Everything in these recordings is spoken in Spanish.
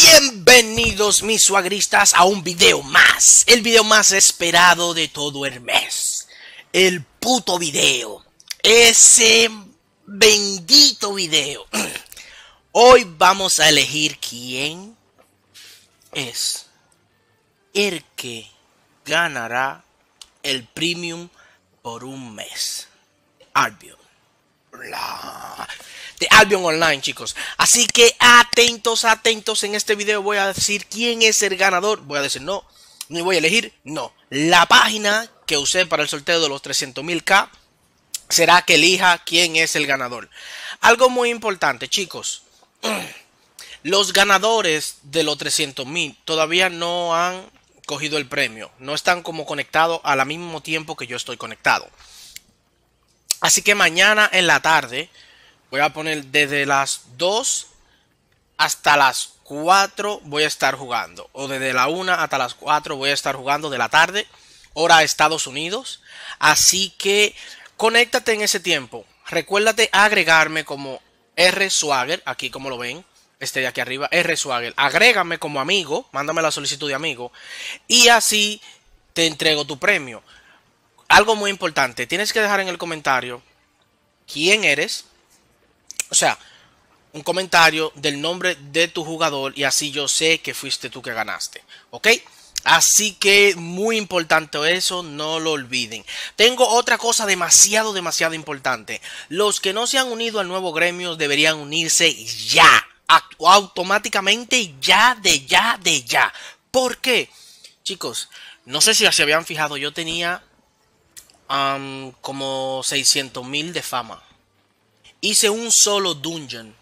Bienvenidos mis suagristas a un video más, el video más esperado de todo el mes, el puto video, ese bendito video. Hoy vamos a elegir quién es el que ganará el premium por un mes. Albion. La de Albion Online, chicos. Así que atentos, atentos. En este video voy a decir quién es el ganador. Voy a decir no, ni voy a elegir, no. La página que usé para el sorteo de los 300.000K será que elija quién es el ganador. Algo muy importante, chicos. Los ganadores de los 300.000 todavía no han cogido el premio. No están como conectados al mismo tiempo que yo estoy conectado. Así que mañana en la tarde voy a poner desde las 2 hasta las 4 voy a estar jugando. O desde la 1 hasta las 4 voy a estar jugando de la tarde, hora Estados Unidos. Así que conéctate en ese tiempo. Recuérdate agregarme como R Swagger, aquí como lo ven, este de aquí arriba, R Swagger. Agrégame como amigo, mándame la solicitud de amigo y así te entrego tu premio. Algo muy importante, tienes que dejar en el comentario quién eres, o sea, un comentario del nombre de tu jugador y así yo sé que fuiste tú que ganaste. ¿Ok? Así que muy importante eso, no lo olviden. Tengo otra cosa demasiado, demasiado importante. Los que no se han unido al nuevo gremio deberían unirse ya. Automáticamente ya, de ya, de ya. ¿Por qué? Chicos, no sé si ya se habían fijado, yo tenía como 600 mil de fama. Hice un solo dungeon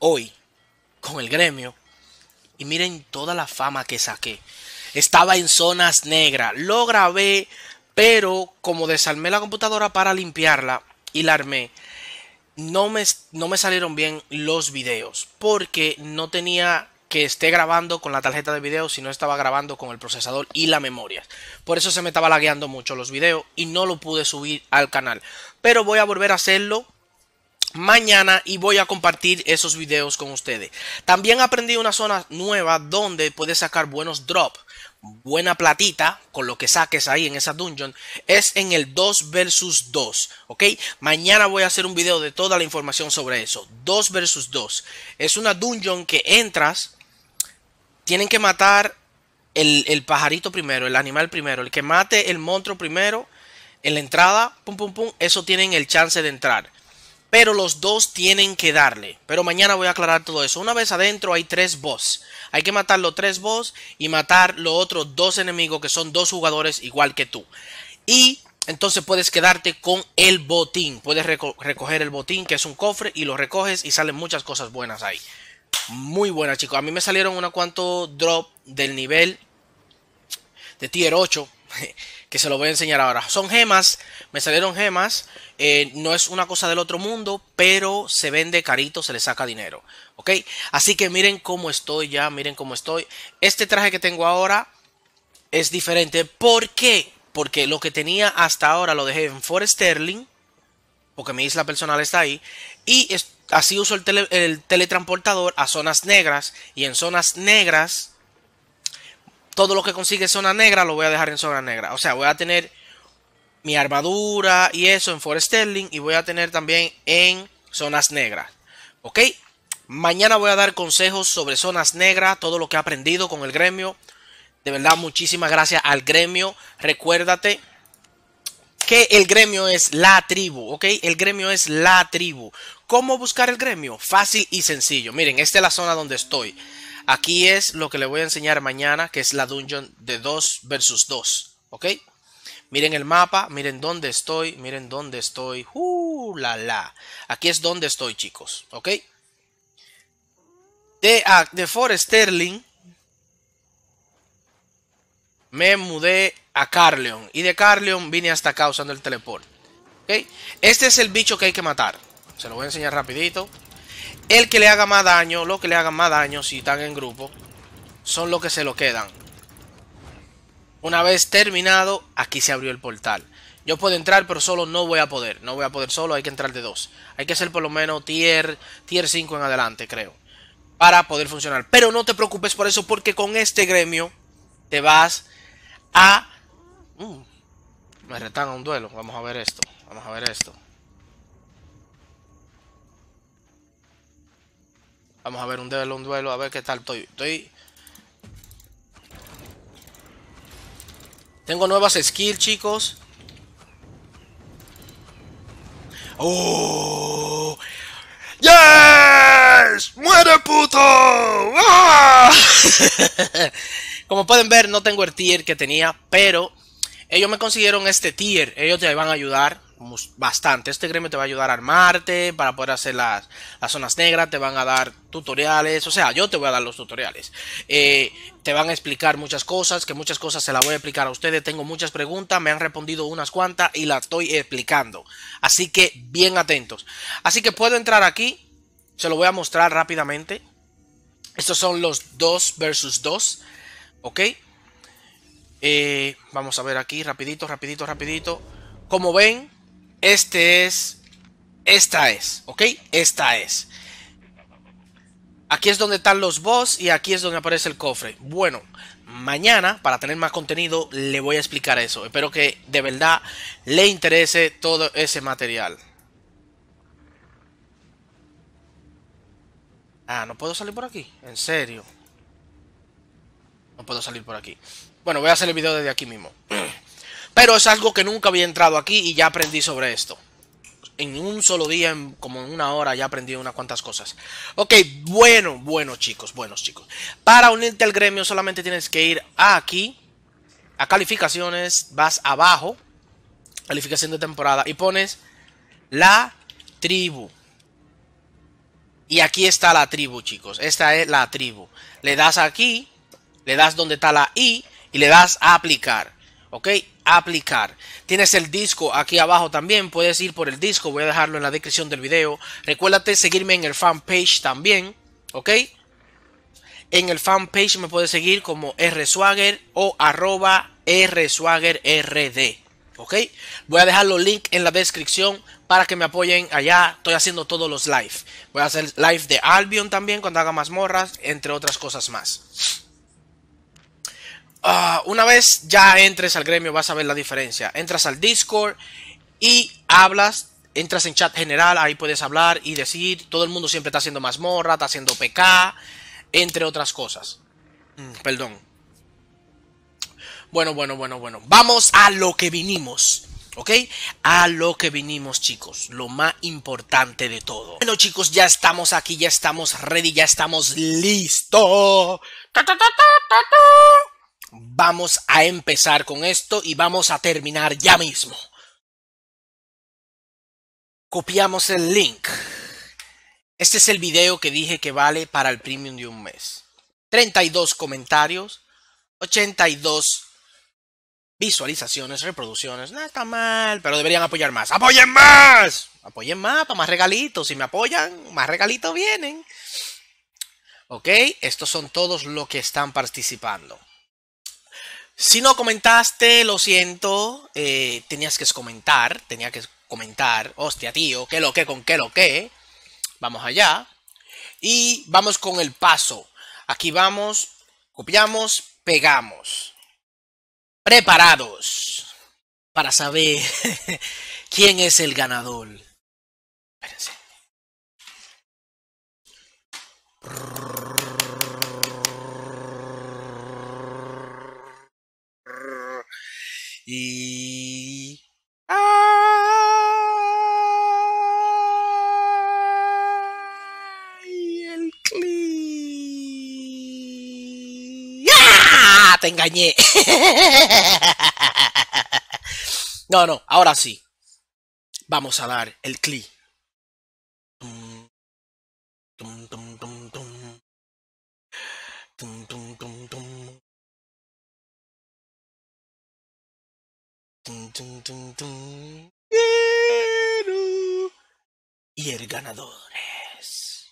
hoy con el gremio. Y miren toda la fama que saqué. Estaba en zonas negras. Lo grabé, pero como desarmé la computadora para limpiarla y la armé, no me, no me salieron bien los videos. Porque no tenía que esté grabando con la tarjeta de video si no estaba grabando con el procesador y la memoria. Por eso se me estaba lagueando mucho los videos y no lo pude subir al canal. Pero voy a volver a hacerlo mañana y voy a compartir esos videos con ustedes. También aprendí una zona nueva donde puedes sacar buenos drops, buena platita con lo que saques ahí en esa dungeon. Es en el 2 versus 2, ¿ok? Mañana voy a hacer un video de toda la información sobre eso. 2 versus 2. Es una dungeon que entras, tienen que matar el, el pajarito primero, el animal primero, el que mate el monstruo primero. En la entrada, pum, pum, pum, eso tienen el chance de entrar pero los dos tienen que darle. Pero mañana voy a aclarar todo eso. Una vez adentro hay tres boss. Hay que matar los tres boss y matar los otros dos enemigos que son dos jugadores igual que tú. Y entonces puedes quedarte con el botín. Puedes recoger el botín que es un cofre y lo recoges y salen muchas cosas buenas ahí. Muy buenas chicos. A mí me salieron unos cuantos drop del nivel de tier 8. que se lo voy a enseñar ahora. Son gemas, me salieron gemas, eh, no es una cosa del otro mundo, pero se vende carito, se le saca dinero, ¿ok? Así que miren cómo estoy ya, miren cómo estoy. Este traje que tengo ahora es diferente, ¿por qué? Porque lo que tenía hasta ahora lo dejé en Forest Sterling, porque mi isla personal está ahí, y así uso el, el teletransportador a zonas negras, y en zonas negras todo lo que consigue zona negra lo voy a dejar en zona negra. O sea, voy a tener mi armadura y eso en Forest y voy a tener también en zonas negras. ¿Ok? Mañana voy a dar consejos sobre zonas negras, todo lo que he aprendido con el gremio. De verdad, muchísimas gracias al gremio. Recuérdate que el gremio es la tribu, ¿ok? El gremio es la tribu. ¿Cómo buscar el gremio? Fácil y sencillo. Miren, esta es la zona donde estoy. Aquí es lo que le voy a enseñar mañana, que es la dungeon de 2 versus 2, ¿ok? Miren el mapa, miren dónde estoy, miren dónde estoy. ¡Uh, la, la! Aquí es donde estoy, chicos, ¿ok? De, ah, de Forest Sterling me mudé a Carleon. Y de Carleon vine hasta acá usando el teleport. ¿Ok? Este es el bicho que hay que matar. Se lo voy a enseñar rapidito el que le haga más daño, los que le hagan más daño si están en grupo, son los que se lo quedan. Una vez terminado, aquí se abrió el portal. Yo puedo entrar, pero solo no voy a poder. No voy a poder solo, hay que entrar de dos. Hay que ser por lo menos tier, 5 en adelante, creo. Para poder funcionar. Pero no te preocupes por eso, porque con este gremio te vas a... Uh, me retan a un duelo. Vamos a ver esto. Vamos a ver esto. Vamos a ver un duelo, un duelo, a ver qué tal estoy. Estoy... Tengo nuevas skills, chicos. ¡Oh! ¡Yes! ¡Muere, puto! Ah. Como pueden ver, no tengo el tier que tenía, pero ellos me consiguieron este tier. Ellos te van a ayudar bastante. Este gremio te va a ayudar a armarte para poder hacer las, zonas negras, te van a dar tutoriales, o sea, yo te voy a dar los tutoriales. Eh, te van a explicar muchas cosas, que muchas cosas se las voy a explicar a ustedes. Tengo muchas preguntas, me han respondido unas cuantas y las estoy explicando. Así que bien atentos. Así que puedo entrar aquí, se lo voy a mostrar rápidamente. Estos son los Dos versus dos ¿ok? Eh, vamos a ver aquí, rapidito, rapidito, rapidito. Como ven, este es, esta es, ¿ok? Esta es. Aquí es donde están los boss y aquí es donde aparece el cofre. Bueno, mañana, para tener más contenido, le voy a explicar eso. Espero que de verdad le interese todo ese material. Ah, no puedo salir por aquí. En serio. No puedo salir por aquí. Bueno, voy a hacer el video desde aquí mismo. Pero es algo que nunca había entrado aquí y ya aprendí sobre esto. En un solo día, como en una hora, ya aprendí unas cuantas cosas. Ok, bueno, bueno chicos, buenos chicos. Para unirte al gremio solamente tienes que ir aquí, a calificaciones, vas abajo, calificación de temporada, y pones la tribu. Y aquí está la tribu, chicos. Esta es la tribu. Le das aquí, le das donde está la I y le das a aplicar. ¿ok? Aplicar. Tienes el disco aquí abajo también, puedes ir por el disco, voy a dejarlo en la descripción del video. Recuérdate seguirme en el fanpage también, ¿ok? En el fanpage me puedes seguir como rswagger o arroba rswaggerrd. ¿Ok? Voy a dejar los links en la descripción para que me apoyen allá. Estoy haciendo todos los live. Voy a hacer live de Albion también cuando haga mazmorras, entre otras cosas más. Ah, una vez ya entres al gremio vas a ver la diferencia. Entras al Discord y hablas, entras en chat general, ahí puedes hablar y decir, todo el mundo siempre está haciendo mazmorra, está haciendo PK, entre otras cosas. Mm, perdón. Bueno, bueno, bueno, bueno. Vamos a lo que vinimos. ¿Ok? A lo que vinimos, chicos. Lo más importante de todo. Bueno, chicos, ya estamos aquí, ya estamos ready, ya estamos listos. ¡Ta, vamos a empezar con esto y vamos a terminar ya mismo. Copiamos el link. Este es el video que dije que vale para el premium de un mes. 32 comentarios, 82 visualizaciones, reproducciones. No está mal, pero deberían apoyar más. ¡Apoyen más! Apoyen más para más regalitos. Si me apoyan, más regalitos vienen. Ok, estos son todos los que están participando. Si no comentaste, lo siento, eh, tenías que comentar, tenía que comentar, hostia tío, qué lo que, con qué lo que. Vamos allá. Y vamos con el paso. Aquí vamos, copiamos, pegamos. Preparados para saber quién es el ganador. Espérense. Y... ¡Ay! El clip. ¡Ah! Te engañé. No, no, ahora sí. Vamos a dar el clic y el ganador es.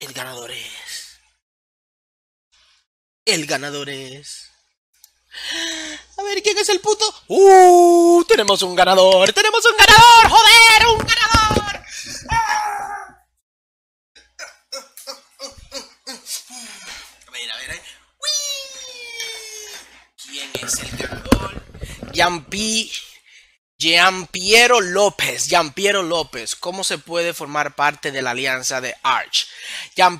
El ganador es. El ganador es. A ver, ¿quién es el puto? ¡Uh! Tenemos un ganador. Tenemos un ganador. Joder, un ganador. Jean Piero López, Piero López, ¿cómo se puede formar parte de la alianza de Arch?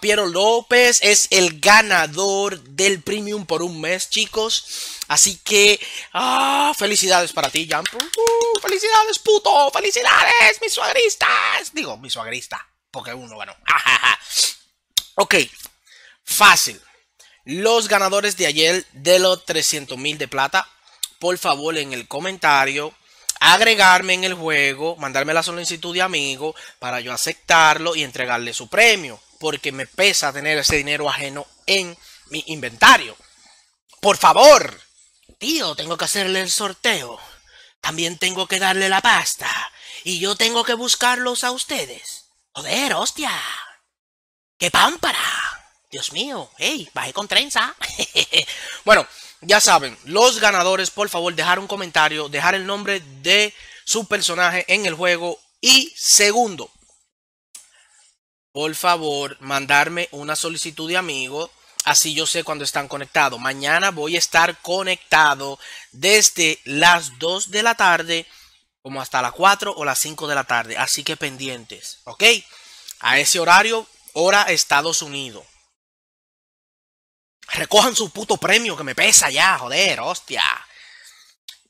Piero López es el ganador del premium por un mes, chicos. Así que, ah, felicidades para ti, Jean uh, felicidades, puto. Felicidades, mis suagristas. Digo, mi suagrista, porque uno ganó. ok, fácil. Los ganadores de ayer de los 300 mil de plata por favor en el comentario agregarme en el juego, mandarme la solicitud de amigo para yo aceptarlo y entregarle su premio, porque me pesa tener ese dinero ajeno en mi inventario. Por favor, tío, tengo que hacerle el sorteo. También tengo que darle la pasta. Y yo tengo que buscarlos a ustedes. Joder, hostia. ¡Qué pámpara! Dios mío, hey, bajé con trenza. bueno, ya saben, los ganadores, por favor, dejar un comentario, dejar el nombre de su personaje en el juego. Y segundo, por favor, mandarme una solicitud de amigo. Así yo sé cuando están conectados. Mañana voy a estar conectado desde las 2 de la tarde como hasta las 4 o las 5 de la tarde. Así que pendientes, ¿ok? A ese horario, hora Estados Unidos. Recojan su puto premio que me pesa ya, joder, hostia.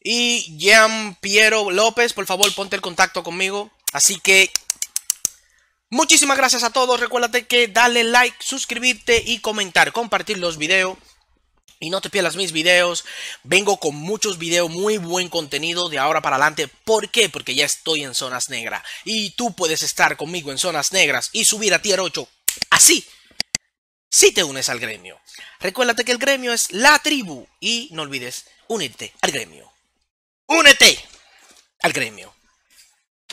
Y Jean Piero López, por favor, ponte el contacto conmigo. Así que Muchísimas gracias a todos. Recuérdate que darle like, suscribirte y comentar, compartir los videos. Y no te pierdas mis videos. Vengo con muchos videos, muy buen contenido de ahora para adelante. ¿Por qué? Porque ya estoy en zonas negras. Y tú puedes estar conmigo en zonas negras y subir a tier 8. Así si te unes al gremio. Recuérdate que el gremio es la tribu y no olvides unirte al gremio. ¡Únete al gremio!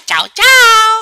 ¡Chao, chao!